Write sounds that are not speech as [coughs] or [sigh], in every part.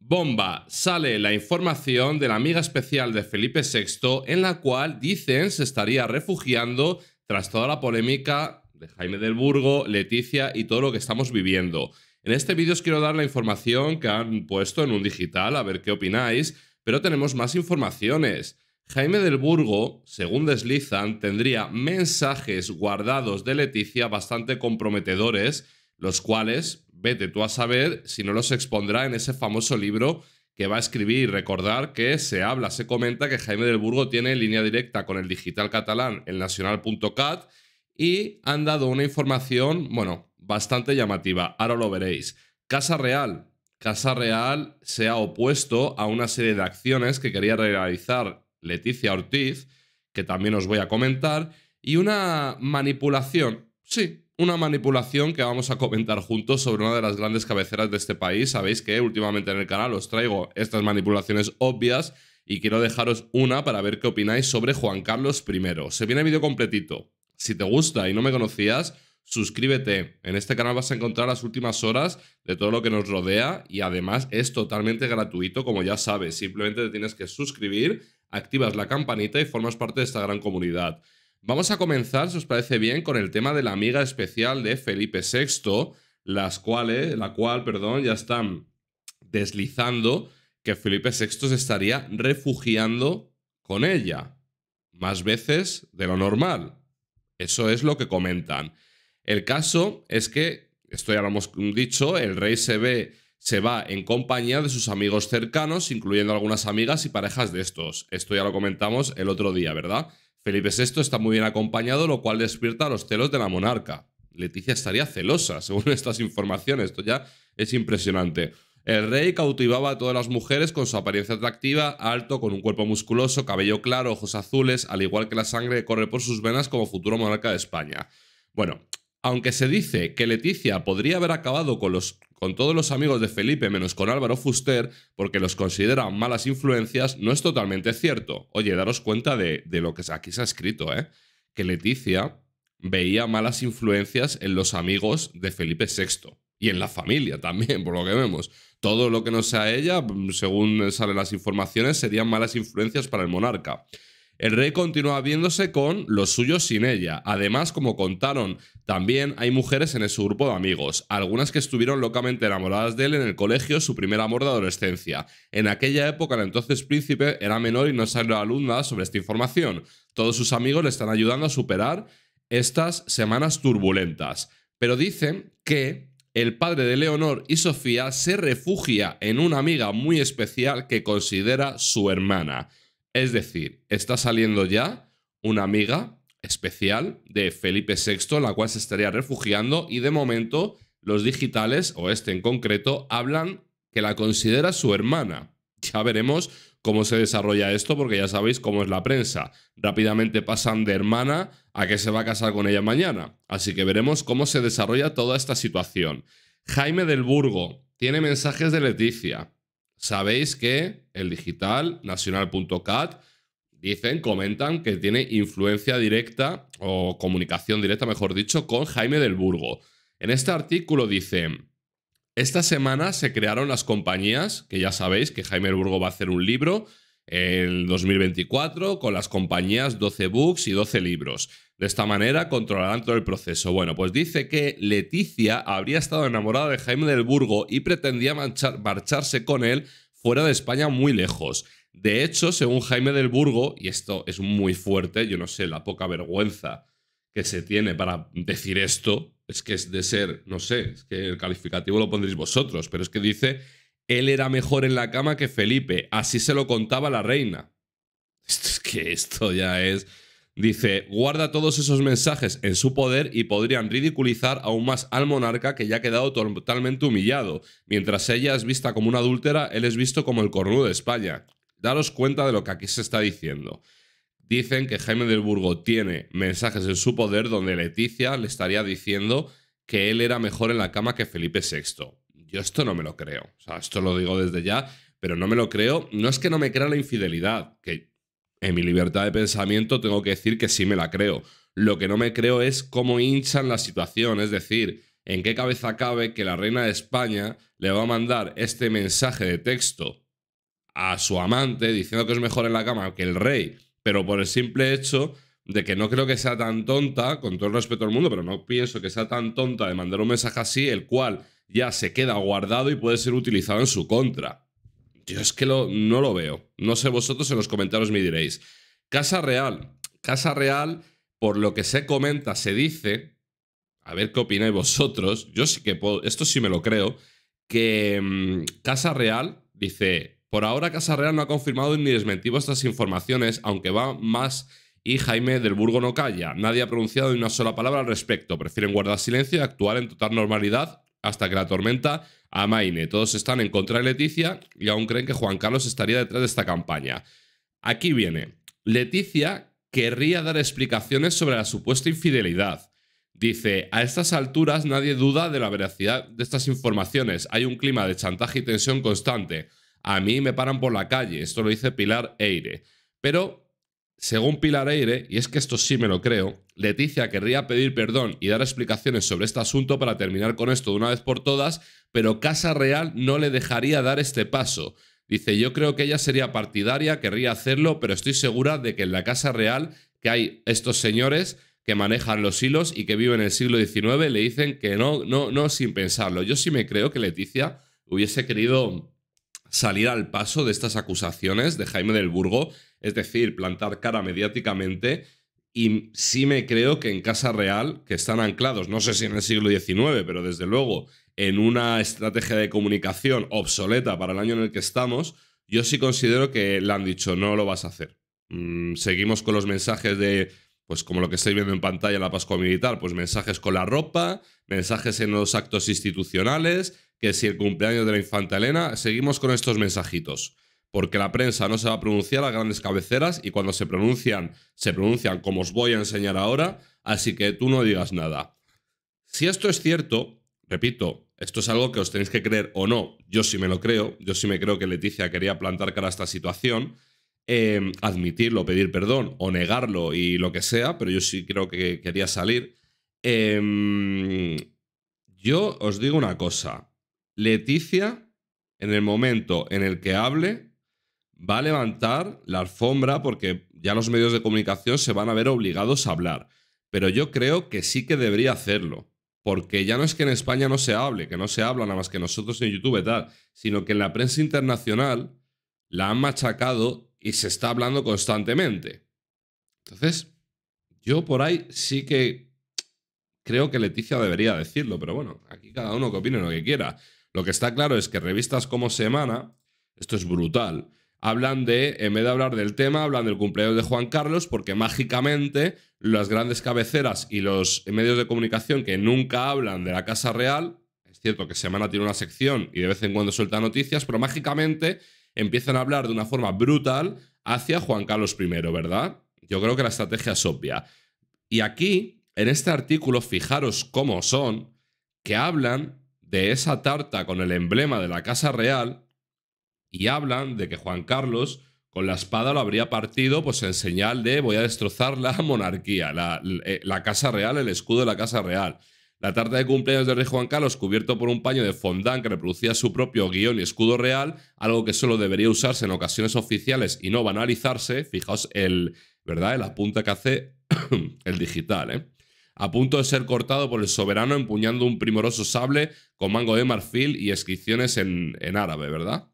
Bomba, sale la información de la amiga especial de Felipe VI en la cual dicen se estaría refugiando tras toda la polémica de Jaime del Burgo, Leticia y todo lo que estamos viviendo. En este vídeo os quiero dar la información que han puesto en un digital, a ver qué opináis, pero tenemos más informaciones. Jaime del Burgo, según deslizan, tendría mensajes guardados de Leticia bastante comprometedores, los cuales vete tú a saber si no los expondrá en ese famoso libro que va a escribir y recordar que se habla, se comenta que Jaime del Burgo tiene línea directa con el digital catalán, el nacional.cat, y han dado una información, bueno, bastante llamativa. Ahora lo veréis. Casa Real. Casa Real se ha opuesto a una serie de acciones que quería realizar Leticia Ortiz, que también os voy a comentar, y una manipulación, sí, una manipulación que vamos a comentar juntos sobre una de las grandes cabeceras de este país. Sabéis que últimamente en el canal os traigo estas manipulaciones obvias y quiero dejaros una para ver qué opináis sobre Juan Carlos I. Se viene el vídeo completito. Si te gusta y no me conocías, suscríbete. En este canal vas a encontrar las últimas horas de todo lo que nos rodea y además es totalmente gratuito, como ya sabes. Simplemente te tienes que suscribir, activas la campanita y formas parte de esta gran comunidad. Vamos a comenzar, si os parece bien, con el tema de la amiga especial de Felipe VI, las cuales, la cual, perdón, ya están deslizando que Felipe VI se estaría refugiando con ella, más veces de lo normal. Eso es lo que comentan. El caso es que, esto ya lo hemos dicho, el rey se ve se va en compañía de sus amigos cercanos, incluyendo algunas amigas y parejas de estos. Esto ya lo comentamos el otro día, ¿verdad? Felipe VI está muy bien acompañado, lo cual despierta los celos de la monarca. Leticia estaría celosa, [laughs] según estas informaciones. Esto ya es impresionante. El rey cautivaba a todas las mujeres con su apariencia atractiva, alto, con un cuerpo musculoso, cabello claro, ojos azules, al igual que la sangre que corre por sus venas como futuro monarca de España. Bueno, aunque se dice que Leticia podría haber acabado con, los, con todos los amigos de Felipe menos con Álvaro Fuster porque los considera malas influencias, no es totalmente cierto. Oye, daros cuenta de, de lo que aquí se ha escrito, ¿eh? Que Leticia veía malas influencias en los amigos de Felipe VI y en la familia también, [laughs] por lo que vemos. Todo lo que no sea ella, según salen las informaciones, serían malas influencias para el monarca. El rey continúa viéndose con los suyos sin ella. Además, como contaron, también hay mujeres en su grupo de amigos, algunas que estuvieron locamente enamoradas de él en el colegio, su primer amor de adolescencia. En aquella época, el entonces príncipe era menor y no salió a luz sobre esta información. Todos sus amigos le están ayudando a superar estas semanas turbulentas. Pero dicen que el padre de Leonor y Sofía se refugia en una amiga muy especial que considera su hermana. Es decir, está saliendo ya una amiga especial de Felipe VI, la cual se estaría refugiando y de momento los digitales, o este en concreto, hablan que la considera su hermana. Ya veremos cómo se desarrolla esto, porque ya sabéis cómo es la prensa. Rápidamente pasan de hermana a que se va a casar con ella mañana. Así que veremos cómo se desarrolla toda esta situación. Jaime del Burgo tiene mensajes de Leticia sabéis que el digital, nacional.cat, dicen, comentan que tiene influencia directa o comunicación directa, mejor dicho, con Jaime del Burgo. En este artículo dicen, esta semana se crearon las compañías, que ya sabéis que Jaime del Burgo va a hacer un libro en 2024 con las compañías 12 books y 12 libros. De esta manera controlarán todo el proceso. Bueno, pues dice que Leticia habría estado enamorada de Jaime del Burgo y pretendía marcharse con él fuera de España muy lejos. De hecho, según Jaime del Burgo, y esto es muy fuerte, yo no sé, la poca vergüenza que se tiene para decir esto, es que es de ser, no sé, es que el calificativo lo pondréis vosotros, pero es que dice, él era mejor en la cama que Felipe, así se lo contaba la reina. Esto es que esto ya es Dice, guarda todos esos mensajes en su poder y podrían ridiculizar aún más al monarca que ya ha quedado totalmente humillado. Mientras ella es vista como una adúltera, él es visto como el cornudo de España. Daros cuenta de lo que aquí se está diciendo. Dicen que Jaime del Burgo tiene mensajes en su poder donde Leticia le estaría diciendo que él era mejor en la cama que Felipe VI. Yo esto no me lo creo. O sea, esto lo digo desde ya, pero no me lo creo. No es que no me crea la infidelidad, que en mi libertad de pensamiento tengo que decir que sí me la creo. Lo que no me creo es cómo hinchan la situación, es decir, en qué cabeza cabe que la reina de España le va a mandar este mensaje de texto a su amante diciendo que es mejor en la cama que el rey, pero por el simple hecho de que no creo que sea tan tonta, con todo el respeto al mundo, pero no pienso que sea tan tonta de mandar un mensaje así, el cual ya se queda guardado y puede ser utilizado en su contra. Yo es que lo, no lo veo. No sé vosotros, en los comentarios me diréis. Casa Real. Casa Real, por lo que se comenta, se dice, a ver qué opináis vosotros, yo sí que puedo, esto sí me lo creo, que mm, Casa Real dice, por ahora Casa Real no ha confirmado ni desmentido estas informaciones, aunque va más y Jaime del Burgo no calla. Nadie ha pronunciado ni una sola palabra al respecto. Prefieren guardar silencio y actuar en total normalidad hasta que la tormenta a Maine. Todos están en contra de Leticia y aún creen que Juan Carlos estaría detrás de esta campaña. Aquí viene. Leticia querría dar explicaciones sobre la supuesta infidelidad. Dice, a estas alturas nadie duda de la veracidad de estas informaciones. Hay un clima de chantaje y tensión constante. A mí me paran por la calle. Esto lo dice Pilar Eire. Pero según Pilar Aire, y es que esto sí me lo creo, Leticia querría pedir perdón y dar explicaciones sobre este asunto para terminar con esto de una vez por todas, pero Casa Real no le dejaría dar este paso. Dice, yo creo que ella sería partidaria, querría hacerlo, pero estoy segura de que en la Casa Real, que hay estos señores que manejan los hilos y que viven en el siglo XIX, le dicen que no, no, no, sin pensarlo. Yo sí me creo que Leticia hubiese querido salir al paso de estas acusaciones de Jaime del Burgo es decir, plantar cara mediáticamente. Y sí me creo que en Casa Real, que están anclados, no sé si en el siglo XIX, pero desde luego en una estrategia de comunicación obsoleta para el año en el que estamos, yo sí considero que le han dicho, no lo vas a hacer. Mm, seguimos con los mensajes de, pues como lo que estáis viendo en pantalla, la Pascua Militar, pues mensajes con la ropa, mensajes en los actos institucionales, que si el cumpleaños de la infanta Elena, seguimos con estos mensajitos porque la prensa no se va a pronunciar a grandes cabeceras y cuando se pronuncian, se pronuncian como os voy a enseñar ahora, así que tú no digas nada. Si esto es cierto, repito, esto es algo que os tenéis que creer o no, yo sí me lo creo, yo sí me creo que Leticia quería plantar cara a esta situación, eh, admitirlo, pedir perdón o negarlo y lo que sea, pero yo sí creo que quería salir. Em, yo os digo una cosa, Leticia, en el momento en el que hable, va a levantar la alfombra porque ya los medios de comunicación se van a ver obligados a hablar. Pero yo creo que sí que debería hacerlo. Porque ya no es que en España no se hable, que no se habla nada más que nosotros en YouTube y tal, sino que en la prensa internacional la han machacado y se está hablando constantemente. Entonces, yo por ahí sí que creo que Leticia debería decirlo, pero bueno, aquí cada uno que opine lo que quiera. Lo que está claro es que revistas como Semana, esto es brutal, hablan de, en vez de hablar del tema, hablan del cumpleaños de Juan Carlos, porque mágicamente las grandes cabeceras y los medios de comunicación que nunca hablan de la Casa Real, es cierto que Semana tiene una sección y de vez en cuando suelta noticias, pero mágicamente empiezan a hablar de una forma brutal hacia Juan Carlos I, ¿verdad? Yo creo que la estrategia es obvia. Y aquí, en este artículo, fijaros cómo son, que hablan de esa tarta con el emblema de la Casa Real, y hablan de que Juan Carlos con la espada lo habría partido pues en señal de voy a destrozar la [laughs] monarquía, eh, la, casa real, el escudo de la casa real. La tarta de cumpleaños del rey Juan Carlos cubierto por un paño de fondant que reproducía su propio guión y escudo real, algo que solo debería usarse en ocasiones oficiales y no banalizarse, fijaos el, ¿verdad? la punta que hace [coughs] el digital, ¿eh? A punto de ser cortado por el soberano empuñando un primoroso sable con mango de marfil y inscripciones en, en árabe, ¿verdad?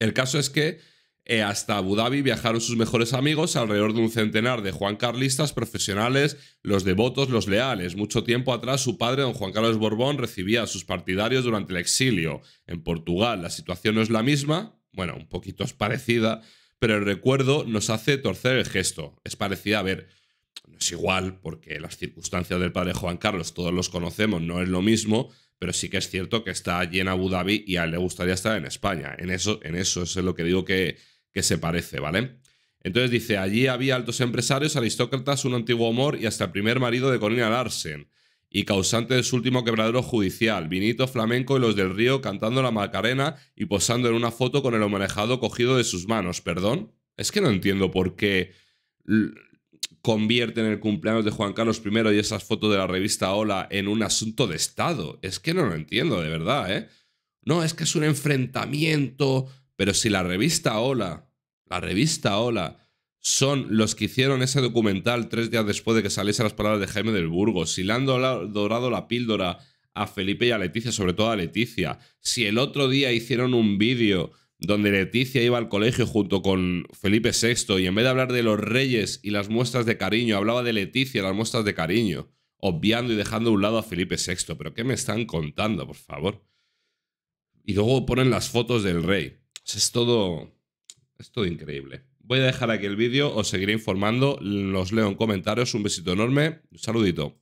El caso es que eh, hasta Abu Dhabi viajaron sus mejores amigos, alrededor de un centenar de Juan Carlistas profesionales, los devotos, los leales. Mucho tiempo atrás, su padre, don Juan Carlos Borbón, recibía a sus partidarios durante el exilio. En Portugal la situación no es la misma, bueno, un poquito es parecida, pero el recuerdo nos hace torcer el gesto. Es parecida, a ver, no es igual, porque las circunstancias del padre Juan Carlos todos los conocemos, no es lo mismo, pero sí que es cierto que está allí en Abu Dhabi y a él le gustaría estar en España. En eso, en eso, es lo que digo que, que se parece, ¿vale? Entonces dice, allí había altos empresarios, aristócratas, un antiguo amor y hasta el primer marido de Corina Larsen, y causante de su último quebradero judicial, vinito flamenco y los del río cantando la Macarena y posando en una foto con el homenajado cogido de sus manos, perdón. Es que no entiendo por qué convierten el cumpleaños de Juan Carlos I y esas fotos de la revista Hola en un asunto de Estado. Es que no lo entiendo, de verdad, ¿eh? No, es que es un enfrentamiento. Pero si la revista Hola, la revista Hola, son los que hicieron ese documental tres días después de que saliesen las palabras de Jaime del Burgo, si le han dorado la píldora a Felipe y a Leticia, sobre todo a Leticia, si el otro día hicieron un vídeo donde Leticia iba al colegio junto con Felipe VI y en vez de hablar de los reyes y las muestras de cariño, hablaba de Leticia las muestras de cariño, obviando y dejando a un lado a Felipe VI. ¿Pero qué me están contando, por favor? Y luego ponen las fotos del rey. Es todo. Es todo increíble. Voy a dejar aquí el vídeo, os seguiré informando, los leo en comentarios. Un besito enorme, un saludito.